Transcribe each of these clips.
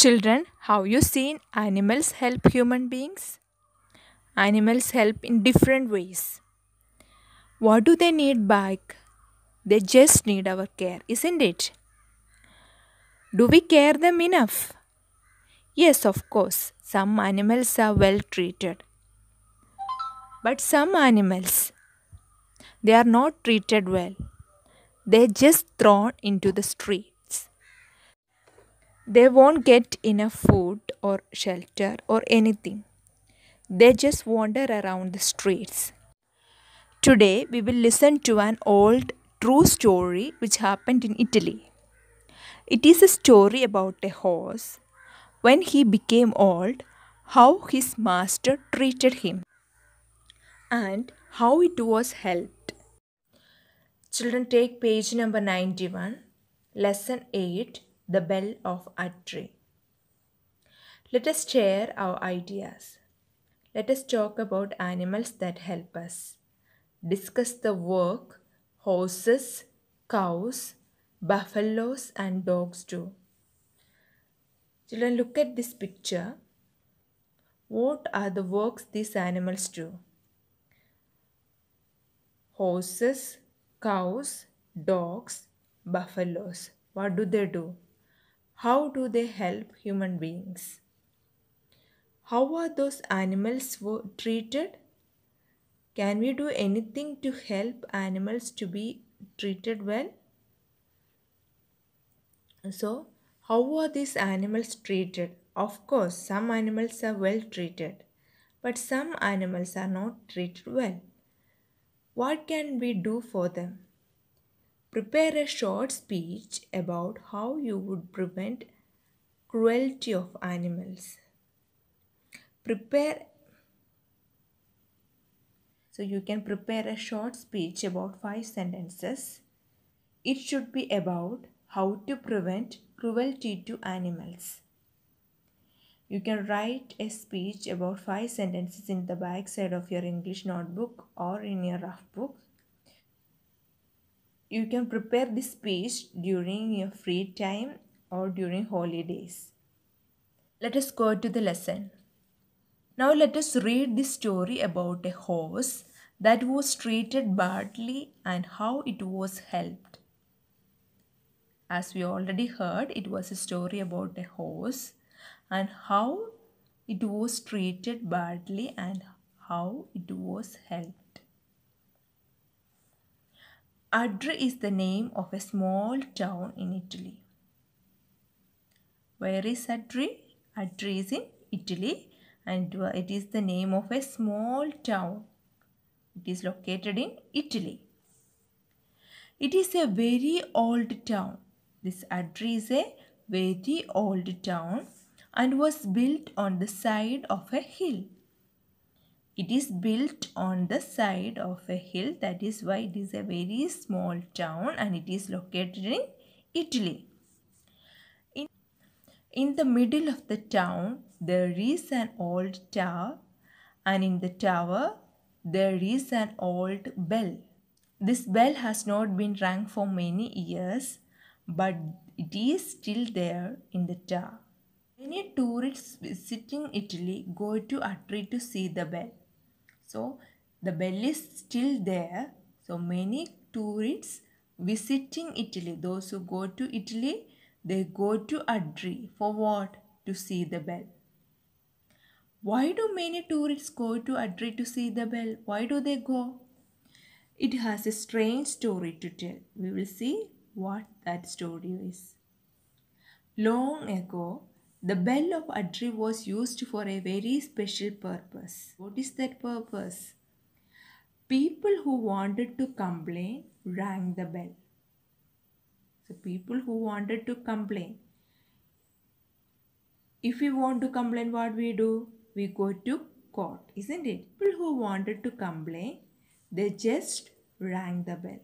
Children, have you seen animals help human beings? Animals help in different ways. What do they need back? They just need our care, isn't it? Do we care them enough? Yes, of course, some animals are well treated. But some animals, they are not treated well. They're just thrown into the street. They won't get enough food or shelter or anything. They just wander around the streets. Today, we will listen to an old true story which happened in Italy. It is a story about a horse. When he became old, how his master treated him and how it was helped. Children, take page number 91, lesson 8 the bell of Atre. Let us share our ideas. Let us talk about animals that help us. Discuss the work, horses, cows, buffaloes, and dogs too. Children, look at this picture. What are the works these animals do? Horses, cows, dogs, buffaloes. What do they do? How do they help human beings? How are those animals treated? Can we do anything to help animals to be treated well? So, how are these animals treated? Of course, some animals are well treated, but some animals are not treated well. What can we do for them? Prepare a short speech about how you would prevent cruelty of animals. Prepare so you can prepare a short speech about five sentences. It should be about how to prevent cruelty to animals. You can write a speech about five sentences in the back side of your English notebook or in your rough book you can prepare this speech during your free time or during holidays. Let us go to the lesson. Now let us read this story about a horse that was treated badly and how it was helped. As we already heard, it was a story about a horse and how it was treated badly and how it was helped. Adri is the name of a small town in Italy. Where is Adri? Adri is in Italy and uh, it is the name of a small town. It is located in Italy. It is a very old town. This Adri is a very old town and was built on the side of a hill. It is built on the side of a hill. That is why it is a very small town and it is located in Italy. In, in the middle of the town, there is an old tower and in the tower, there is an old bell. This bell has not been rung for many years, but it is still there in the tower. Many tourists visiting Italy go to Atri to see the bell. So the bell is still there. So many tourists visiting Italy, those who go to Italy, they go to Adri for what? To see the bell. Why do many tourists go to Adri to see the bell? Why do they go? It has a strange story to tell. We will see what that story is. Long ago, the bell of Adri was used for a very special purpose. What is that purpose? People who wanted to complain rang the bell. So people who wanted to complain. If we want to complain, what we do? We go to court, isn't it? People who wanted to complain, they just rang the bell.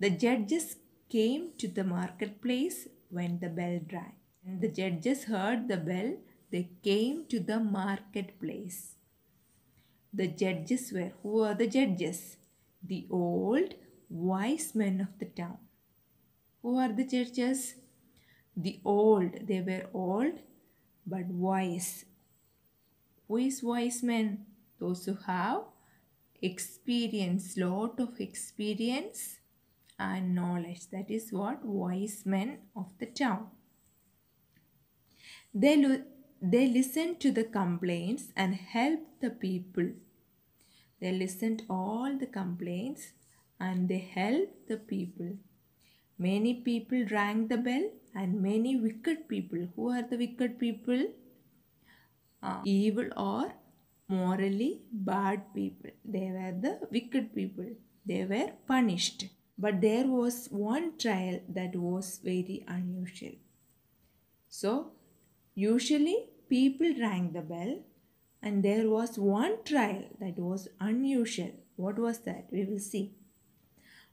The judges came to the marketplace when the bell rang. When the judges heard the bell, they came to the marketplace. The judges were who are the judges? The old wise men of the town. Who are the judges? The old, they were old but wise. Who is wise men? Those who have experience, lot of experience and knowledge. That is what wise men of the town. They, lo- they listened to the complaints and helped the people. They listened all the complaints and they helped the people. Many people rang the bell and many wicked people. Who are the wicked people? Uh, evil or morally bad people. They were the wicked people. They were punished. But there was one trial that was very unusual. So Usually, people rang the bell, and there was one trial that was unusual. What was that? We will see.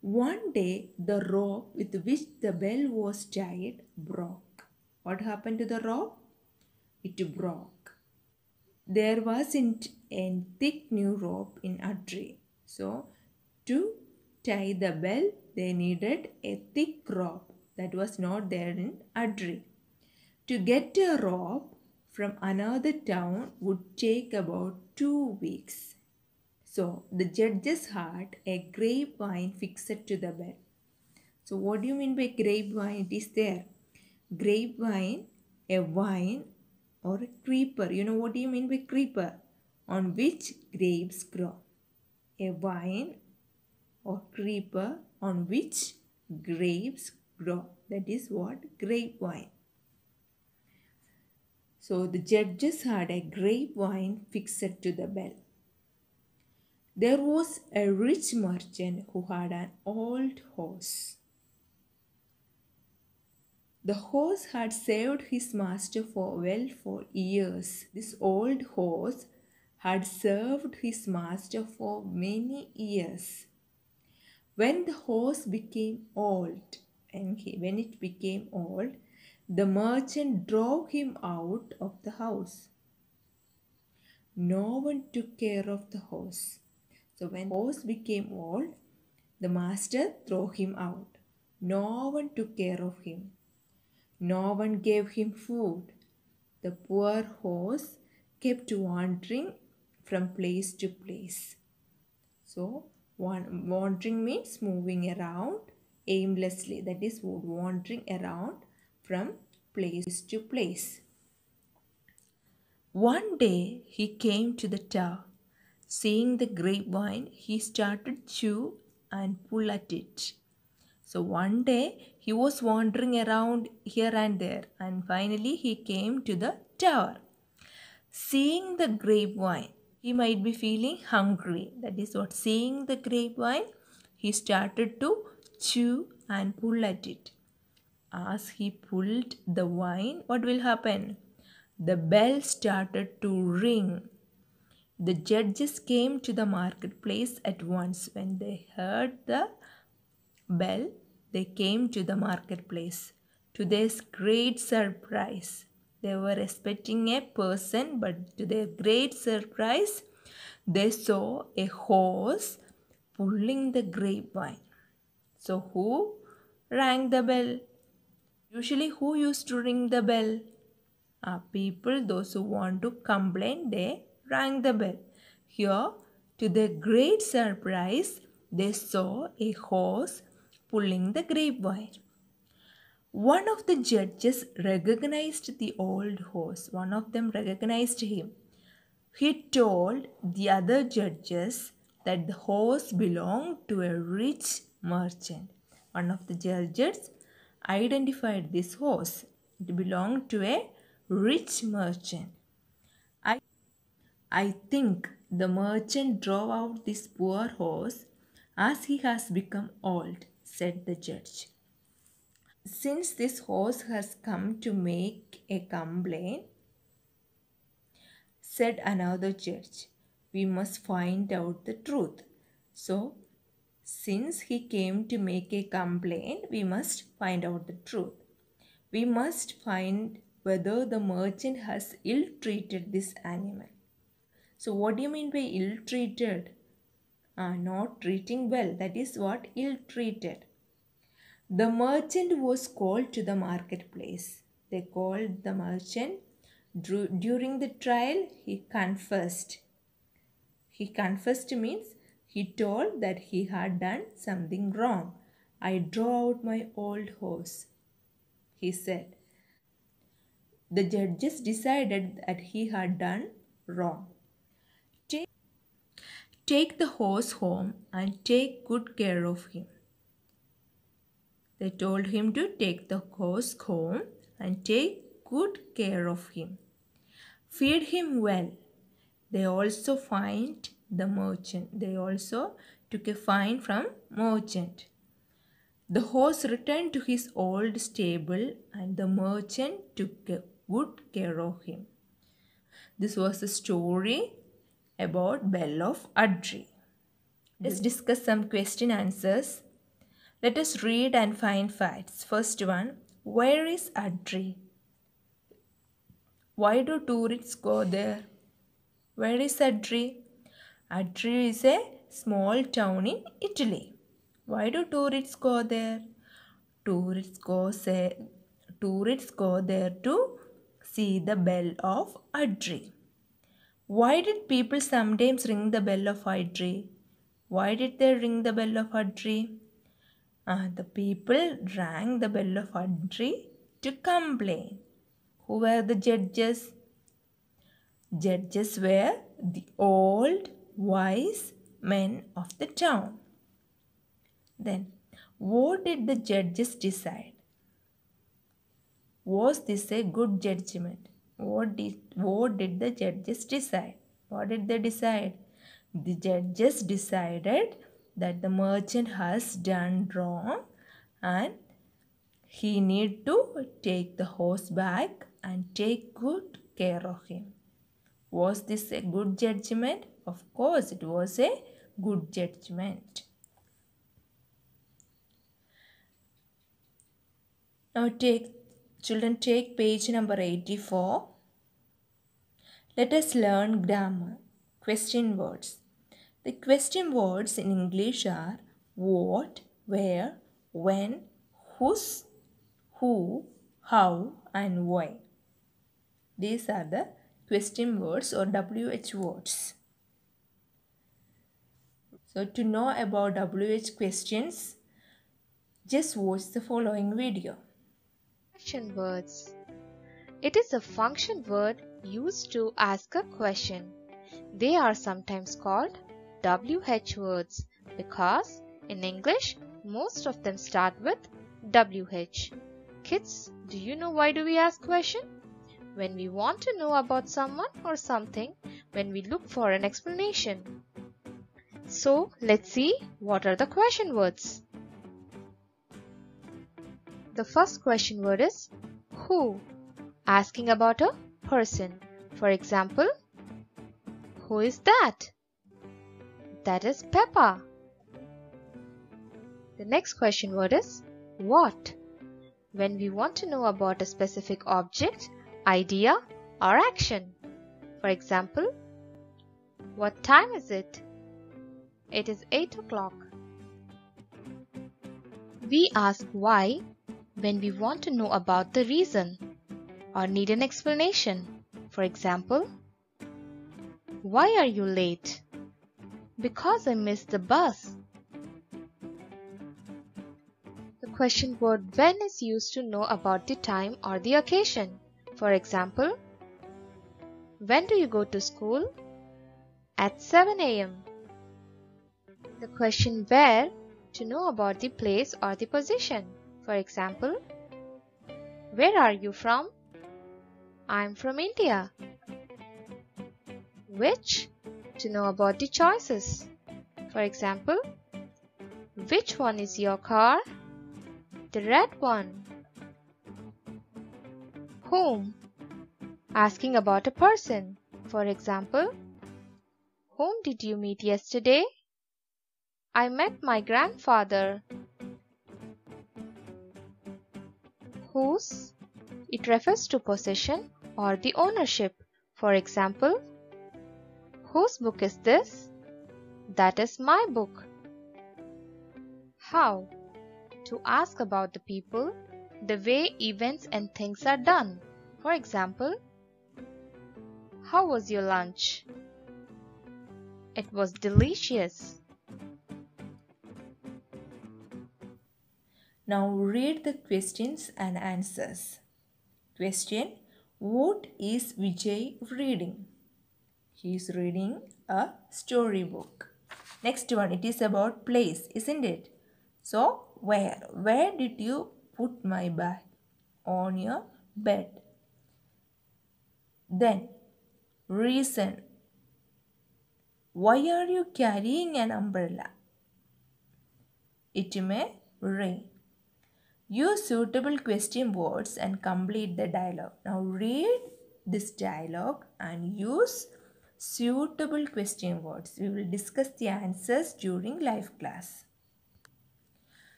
One day, the rope with which the bell was tied broke. What happened to the rope? It broke. There wasn't a thick new rope in tree. So, to tie the bell, they needed a thick rope that was not there in tree. To get a rope from another town would take about two weeks. So the judge's had a grapevine fixed to the bed. So what do you mean by grapevine? It is there. Grapevine, a vine or a creeper. You know what do you mean by creeper? On which grapes grow. A vine or creeper on which grapes grow. That is what grapevine. So the judges had a grapevine fixed to the bell. There was a rich merchant who had an old horse. The horse had served his master for well for years. This old horse had served his master for many years. When the horse became old, and he, when it became old, the merchant drove him out of the house. No one took care of the horse. So when the horse became old, the master threw him out. No one took care of him. No one gave him food. The poor horse kept wandering from place to place. So, wandering means moving around aimlessly. That is, wandering around from place to place. One day he came to the tower. Seeing the grapevine, he started chew and pull at it. So one day he was wandering around here and there and finally he came to the tower. Seeing the grapevine, he might be feeling hungry. That is what seeing the grapevine, he started to chew and pull at it. As he pulled the wine, what will happen? The bell started to ring. The judges came to the marketplace at once. When they heard the bell, they came to the marketplace. To their great surprise, they were expecting a person, but to their great surprise, they saw a horse pulling the grapevine. So, who rang the bell? Usually, who used to ring the bell? Uh, people, those who want to complain, they rang the bell. Here, to their great surprise, they saw a horse pulling the grave wire. One of the judges recognized the old horse. One of them recognized him. He told the other judges that the horse belonged to a rich merchant. One of the judges identified this horse. It belonged to a rich merchant. I, I think the merchant drove out this poor horse as he has become old, said the judge. Since this horse has come to make a complaint, said another judge, we must find out the truth. So since he came to make a complaint, we must find out the truth. We must find whether the merchant has ill treated this animal. So, what do you mean by ill treated? Uh, ah, not treating well, that is what ill treated. The merchant was called to the marketplace. They called the merchant. During the trial, he confessed. He confessed means he told that he had done something wrong. I draw out my old horse, he said. The judges decided that he had done wrong. Take, the horse home and take good care of him. They told him to take the horse home and take good care of him. Feed him well. They also find the merchant. They also took a fine from merchant. The horse returned to his old stable and the merchant took good care of him. This was the story about Bell of Adri. Let's discuss some question answers. Let us read and find facts. First one, where is Adri? Why do tourists go there? Where is Adri? Adrio is a small town in Italy. Why do tourists go there? Tourists go, say, tourists go there to see the bell of Adri. Why did people sometimes ring the bell of Adri? Why did they ring the bell of Adri? Uh, ah, the people rang the bell of Adri to complain. Who were the judges? Judges were the old wise men of the town. Then, what did the judges decide? Was this a good judgment? What did, what did the judges decide? What did they decide? The judges decided that the merchant has done wrong and he need to take the horse back and take good care of him. Was this a good judgment? Of course, it was a good judgment. Now take children take page number 84. Let us learn grammar. Question words. The question words in English are what, where, when, whose, who, how and why. These are the question words or WH words. So to know about WH questions, just watch the following video. Question words. It is a function word used to ask a question. They are sometimes called WH words because in English most of them start with WH. Kids, do you know why do we ask question? when we want to know about someone or something, when we look for an explanation. So let's see what are the question words. The first question word is who, asking about a person. For example, who is that? That is Peppa. The next question word is what. When we want to know about a specific object, idea or action. For example, what time is it? It is 8 o'clock. We ask why when we want to know about the reason or need an explanation. For example, why are you late? Because I missed the bus. The question word when is used to know about the time or the occasion. For example, when do you go to school? At 7 a.m. The question where to know about the place or the position. For example, where are you from? I'm from India. Which to know about the choices. For example, which one is your car? The red one whom. Asking about a person. For example, whom did you meet yesterday? I met my grandfather. Whose? It refers to possession or the ownership. For example, whose book is this? That is my book. How? To ask about the people the way events and things are done. For example, how was your lunch? It was delicious. Now read the questions and answers. Question What is Vijay reading? He is reading a storybook. Next one, it is about place, isn't it? So, where? Where did you put my bag on your bed. Then, reason. Why are you carrying an umbrella? It may rain. Use suitable question words and complete the dialogue. Now read this dialogue and use suitable question words. We will discuss the answers during live class.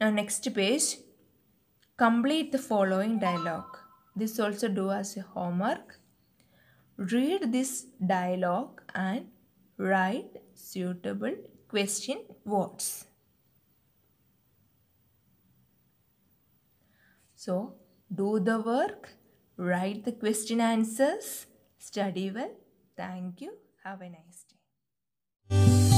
Now next page Complete the following dialogue. This also do as a homework. Read this dialogue and write suitable question words. So, do the work, write the question answers, study well. Thank you. Have a nice day.